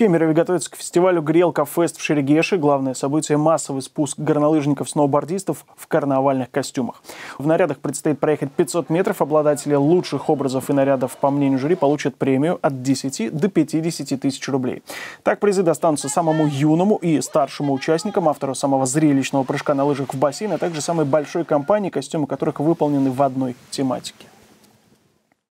Кемерове готовится к фестивалю «Грелка Фест» в Шерегеше. Главное событие – массовый спуск горнолыжников-сноубордистов в карнавальных костюмах. В нарядах предстоит проехать 500 метров. Обладатели лучших образов и нарядов, по мнению жюри, получат премию от 10 до 50 тысяч рублей. Так призы достанутся самому юному и старшему участникам, автору самого зрелищного прыжка на лыжах в бассейн, а также самой большой компании, костюмы которых выполнены в одной тематике.